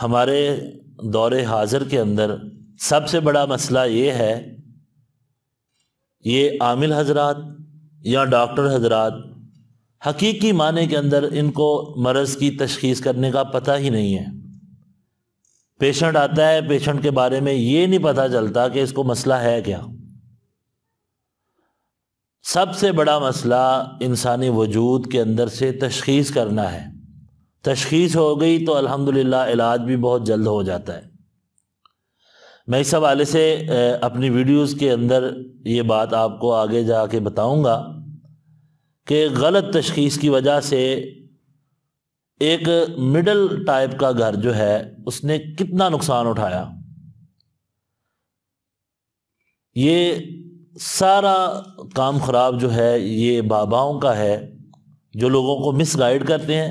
हमारे दौर हाजिर के अंदर सबसे बड़ा मसला ये है ये आमिल हजरात या डॉक्टर हजरात हकीकी माने के अंदर इनको मरज़ की तशखीस करने का पता ही नहीं है पेशेंट आता है पेशेंट के बारे में ये नहीं पता चलता कि इसको मसला है क्या सबसे बड़ा मसला इंसानी वजूद के अंदर से तशखीस करना है तशखीस हो गई तो अल्हम्दुलिल्लाह इलाज भी बहुत जल्द हो जाता है मैं इस हवाले से अपनी वीडियोस के अंदर ये बात आपको आगे जा के बताऊँगा कि गलत तशखीस की वजह से एक मिडल टाइप का घर जो है उसने कितना नुकसान उठाया ये सारा काम ख़राब जो है ये बाबाओं का है जो लोगों को मिसगाइड करते हैं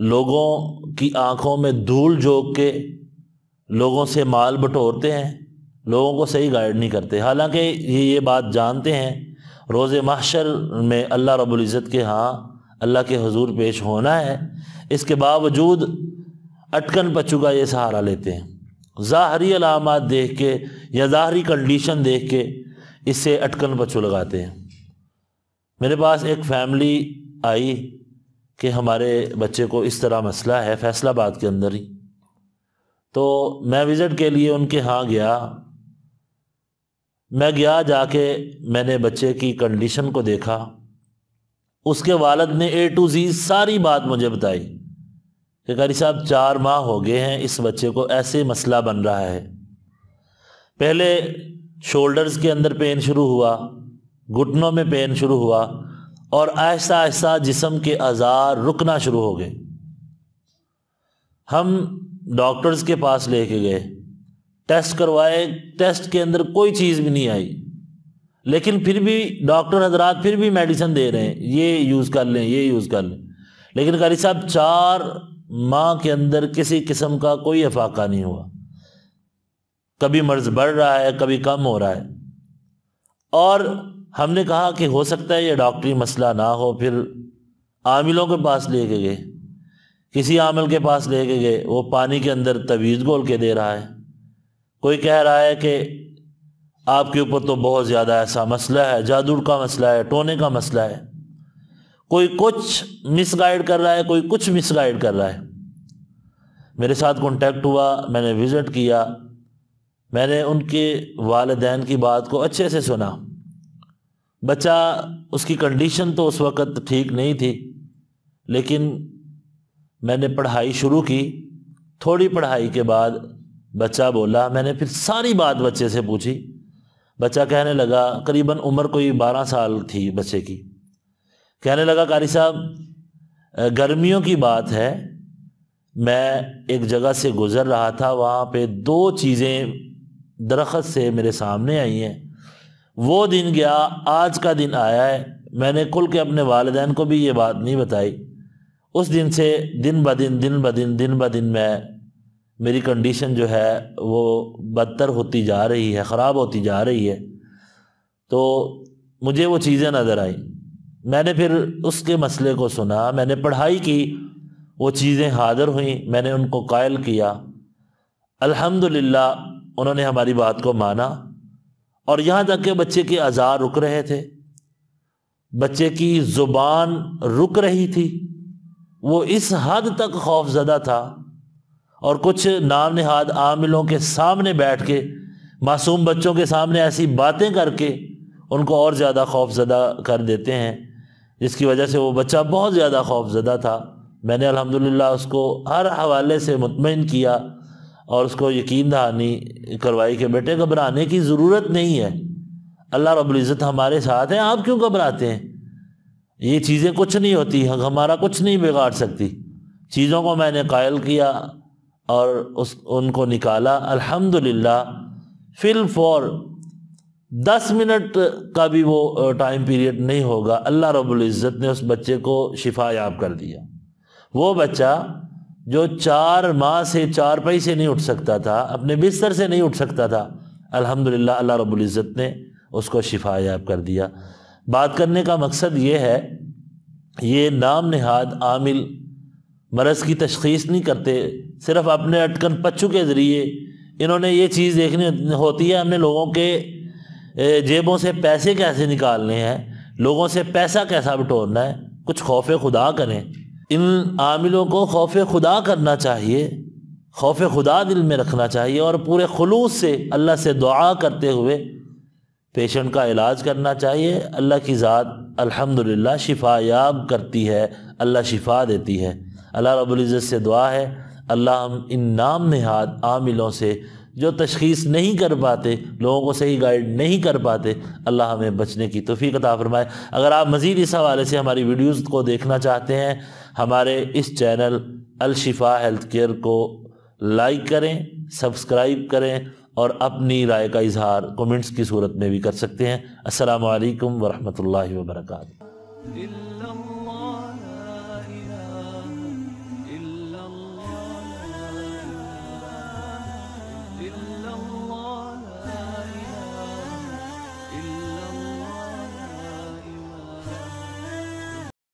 लोगों की आंखों में धूल झोंक के लोगों से माल बटोरते हैं लोगों को सही गाइड नहीं करते हालांकि ये ये बात जानते हैं रोज़ महशर में अल्लाह रबुल्ज़त के हाँ अल्लाह के हजूर पेश होना है इसके बावजूद अटकन पचू का ये सहारा लेते हैं ज़ाहरी अलामत देख के या ज़ाहरी कंडीशन देख के इससे अटकन पचू लगाते हैं मेरे पास एक फैमिली आई कि हमारे बच्चे को इस तरह मसला है फैसलाबाद के अंदर ही तो मैं विज़िट के लिए उनके यहाँ गया मैं गया जाके मैंने बच्चे की कंडीशन को देखा उसके वालद ने ए टू जी सारी बात मुझे बताई कि करी साहब चार माह हो गए हैं इस बच्चे को ऐसे मसला बन रहा है पहले शोल्डर्स के अंदर पेन शुरू हुआ घुटनों में पेन शुरू हुआ और आहिस्ता आहिस्ता जिसम के आज़ार रुकना शुरू हो गए हम डॉक्टर्स के पास लेके गए टेस्ट करवाए टेस्ट के अंदर कोई चीज़ भी नहीं आई लेकिन फिर भी डॉक्टर हजरात फिर भी मेडिसिन दे रहे हैं ये यूज़ कर लें ये यूज़ कर लें लेकिन कारी साहब चार माह के अंदर किसी किस्म का कोई अफाका नहीं हुआ कभी मर्ज़ बढ़ रहा है कभी कम हो रहा है और हमने कहा कि हो सकता है ये डॉक्टरी मसला ना हो फिर आमिलों के पास ले के गए किसी आमिल के पास ले के गए वो पानी के अंदर तवीज़ गोल के दे रहा है कोई कह रहा है कि आपके ऊपर तो बहुत ज़्यादा ऐसा मसला है जादू का मसला है टोने का मसला है कोई कुछ मिस गाइड कर रहा है कोई कुछ मिस गाइड कर रहा है मेरे साथ कॉन्टेक्ट हुआ मैंने विज़िट किया मैंने उनके वालदेन की बात को अच्छे से सुना बच्चा उसकी कंडीशन तो उस वक़्त ठीक नहीं थी लेकिन मैंने पढ़ाई शुरू की थोड़ी पढ़ाई के बाद बच्चा बोला मैंने फिर सारी बात बच्चे से पूछी बच्चा कहने लगा करीबन उम्र कोई बारह साल थी बच्चे की कहने लगा कारी साहब गर्मियों की बात है मैं एक जगह से गुज़र रहा था वहाँ पे दो चीज़ें दरख्त से मेरे सामने आई हैं वो दिन गया आज का दिन आया है मैंने खुल के अपने वालदेन को भी ये बात नहीं बताई उस दिन से दिन ब दिन दिन ब दिन दिन ब दिन मैं मेरी कंडीशन जो है वो बदतर होती जा रही है ख़राब होती जा रही है तो मुझे वो चीज़ें नज़र आई मैंने फिर उसके मसले को सुना मैंने पढ़ाई की वो चीज़ें हाजिर हुई मैंने उनको कायल किया अल्हम्दुलिल्लाह उन्होंने हमारी बात को माना और यहाँ तक के बच्चे के अज़ार रुक रहे थे बच्चे की ज़ुबान रुक रही थी वो इस हद तक खौफजदा था और कुछ नाम नहाद आमिलों के सामने बैठ के मासूम बच्चों के सामने ऐसी बातें करके उनको और ज़्यादा खौफजदा कर देते हैं जिसकी वजह से वो बच्चा बहुत ज़्यादा खौफजदा था मैंने अल्हम्दुलिल्लाह उसको हर हवाले से मुतमिन किया और उसको यकीन दहानी करवाई कि बेटे घबराने की ज़रूरत नहीं है अल्लाह रबुल्ज़त हमारे साथ हैं आप क्यों घबराते हैं ये चीज़ें कुछ नहीं होती हमारा कुछ नहीं बिगाड़ सकती चीज़ों को मैंने कायल किया और उस उनको निकाला अल्हम्दुलिल्लाह फिल फॉर दस मिनट का भी वो टाइम पीरियड नहीं होगा अल्लाह रबुल्ज़त ने उस बच्चे को शिफा याब कर दिया वो बच्चा जो चार माह से पाई से नहीं उठ सकता था अपने बिस्तर से नहीं उठ सकता था अल्हम्दुलिल्लाह अल्लाह रब्बुल इज़्ज़त ने उसको शिफा याब कर दिया बात करने का मकसद ये है ये नाम नहाद आमिल मरज़ की तशखीस नहीं करते सिर्फ अपने अटकन पच्चू के ज़रिए इन्होंने ये चीज़ देखनी होती है हमने लोगों के जेबों से पैसे कैसे निकालने हैं लोगों से पैसा कैसा बटोरना है कुछ खौफ खुदा करें इन आमिलों को खौफ खुदा करना चाहिए खौफ खुदा दिल में रखना चाहिए और पूरे खलूस से अल्लाह से दुआ करते हुए पेशेंट का इलाज करना चाहिए अल्लाह की ज़ात अल्हम्दुलिल्लाह शिफा याब करती है अल्लाह शिफा देती है अल्लाह रबुल्ज़त से दुआ है अल्लाह हम इन नाम नेहाद आमिलों से जो तशखीस नहीं कर पाते लोगों को सही गाइड नहीं कर पाते अल्लाह हमें बचने की तोफ़ी कता फ़रमाए अगर आप मज़ीद इस हवाले से हमारी वीडियोज़ को देखना चाहते हैं हमारे इस चैनल अलशिफा हेल्थ केयर को लाइक करें सब्सक्राइब करें और अपनी राय का इजहार कमेंट्स की सूरत में भी कर सकते हैं असलकम वरहमल वर्का